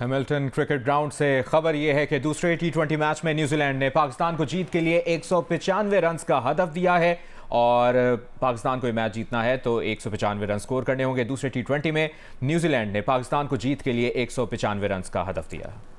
Hamilton cricket ground से खबर यह है कि दूसरे टी ट्वेंटी मैच में न्यूजीलैंड ने पाकिस्तान को जीत के लिए एक सौ पिचानवे रन का हदफ दिया है और पाकिस्तान को मैच जीतना है तो एक सौ पिचानवे रन स्कोर करने होंगे दूसरे टी ट्वेंटी में न्यूजीलैंड ने पाकिस्तान को जीत के लिए एक सौ पिचानवे रन का हदफ दिया है